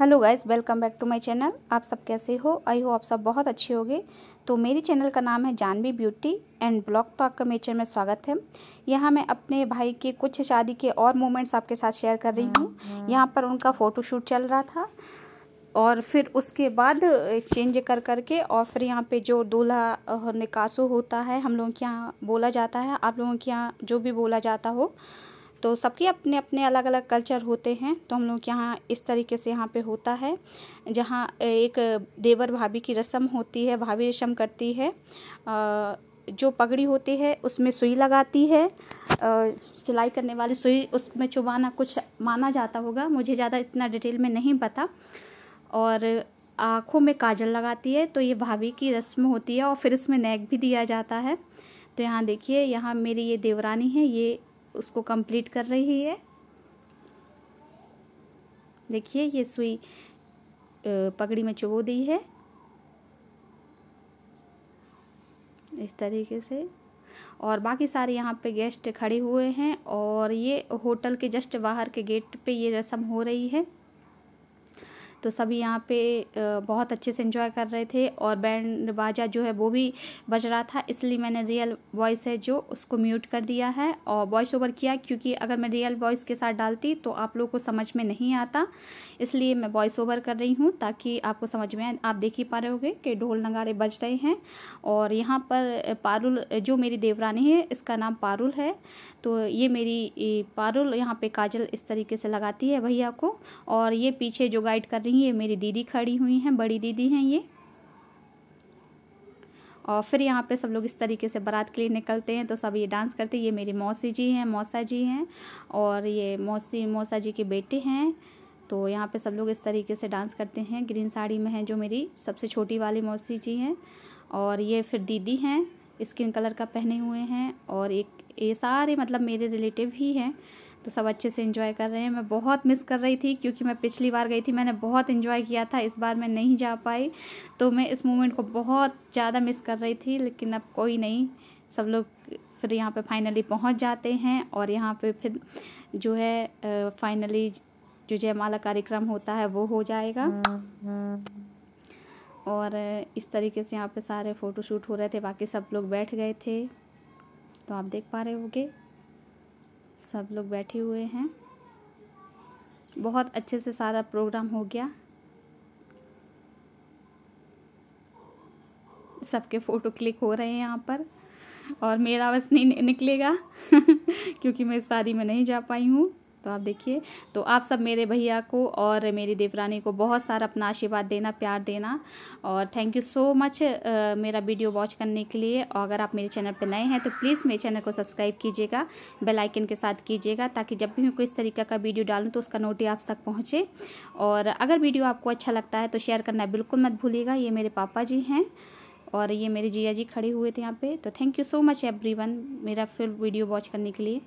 Hello guys welcome back to my channel आप सब कैसे हो आई हो आप सब बहुत अच्छे होगे तो मेरे चैनल का नाम है जानवी ब्यूटी एंड ब्लॉग तो आपका मेरे चैनल में स्वागत है यहाँ मैं अपने भाई के कुछ शादी के और मोमेंट्स आपके साथ शेयर कर रही हूँ हाँ। यहाँ पर उनका फ़ोटोशूट चल रहा था और फिर उसके बाद चेंज कर करके और फिर यहाँ पे जो दूल्हा निकासू होता है हम लोगों के यहाँ बोला जाता है आप लोगों के यहाँ जो भी बोला जाता हो तो सबके अपने अपने अलग अलग कल्चर होते हैं तो हम लोग यहाँ इस तरीके से यहाँ पे होता है जहाँ एक देवर भाभी की रस्म होती है भाभी रस्म करती है जो पगड़ी होती है उसमें सुई लगाती है सिलाई करने वाली सुई उसमें चुबाना कुछ माना जाता होगा मुझे ज़्यादा इतना डिटेल में नहीं पता और आँखों में काजल लगाती है तो ये भाभी की रस्म होती है और फिर इसमें नेक भी दिया जाता है तो यहाँ देखिए यहाँ मेरी ये देवरानी है ये उसको कंप्लीट कर रही है देखिए ये सुई पगड़ी में चुबो दी है इस तरीके से और बाकी सारे यहाँ पे गेस्ट खड़े हुए हैं और ये होटल के जस्ट बाहर के गेट पे ये रस्म हो रही है तो सभी यहाँ पे बहुत अच्छे से इन्जॉय कर रहे थे और बैंड बाजा जो है वो भी बज रहा था इसलिए मैंने रियल वॉइस है जो उसको म्यूट कर दिया है और वॉइस ओवर किया क्योंकि अगर मैं रियल वॉइस के साथ डालती तो आप लोगों को समझ में नहीं आता इसलिए मैं वॉइस ओवर कर रही हूँ ताकि आपको समझ में आप देख ही पा रहे हो कि ढोल नगाड़े बज रहे हैं और यहाँ पर पारुल जो मेरी देवरानी है इसका नाम पारुल है तो ये मेरी पारुल यहाँ पे काजल इस तरीके से लगाती है भैया को और ये पीछे जो गाइड कर रही रही हैं ये मेरी दीदी खड़ी हुई हैं बड़ी दीदी हैं ये और फिर यहाँ पे सब लोग इस तरीके से बारात के लिए निकलते हैं तो सब ये डांस करते हैं ये मेरी मौसी जी हैं मौसा जी हैं और ये मौसी मौसा जी के बेटे हैं तो यहाँ पे सब लोग इस तरीके से डांस करते हैं ग्रीन साड़ी में हैं जो मेरी सबसे छोटी वाली मौसी जी हैं और ये फिर दीदी हैं स्किन कलर का पहने हुए हैं और एक ये सारे मतलब मेरे रिलेटिव ही हैं तो सब अच्छे से इन्जॉय कर रहे हैं मैं बहुत मिस कर रही थी क्योंकि मैं पिछली बार गई थी मैंने बहुत इन्जॉय किया था इस बार मैं नहीं जा पाई तो मैं इस मोमेंट को बहुत ज़्यादा मिस कर रही थी लेकिन अब कोई नहीं सब लोग फिर यहाँ पे फाइनली पहुँच जाते हैं और यहाँ पे फिर जो है फाइनली जो जयमाला कार्यक्रम होता है वो हो जाएगा और इस तरीके से यहाँ पे सारे फ़ोटोशूट हो रहे थे बाकी सब लोग बैठ गए थे तो आप देख पा रहे होगे सब लोग बैठे हुए हैं बहुत अच्छे से सारा प्रोग्राम हो गया सबके फ़ोटो क्लिक हो रहे हैं यहाँ पर और मेरा बस नहीं निकलेगा क्योंकि मैं शादी में नहीं जा पाई हूँ तो आप देखिए तो आप सब मेरे भैया को और मेरी देवरानी को बहुत सारा अपना आशीर्वाद देना प्यार देना और थैंक यू सो मच मेरा वीडियो वॉच करने के लिए और अगर आप मेरे चैनल पर नए हैं तो प्लीज़ मेरे चैनल को सब्सक्राइब कीजिएगा बेलाइकन के साथ कीजिएगा ताकि जब भी मैं कोई इस तरीके का वीडियो डालूँ तो उसका नोटिस आप तक पहुँचे और अगर वीडियो आपको अच्छा लगता है तो शेयर करना बिल्कुल मत भूलिएगा ये मेरे पापा जी हैं और ये मेरे जिया जी खड़े हुए थे यहाँ पे तो thank you so much everyone मेरा फिर वीडियो वॉच करने के लिए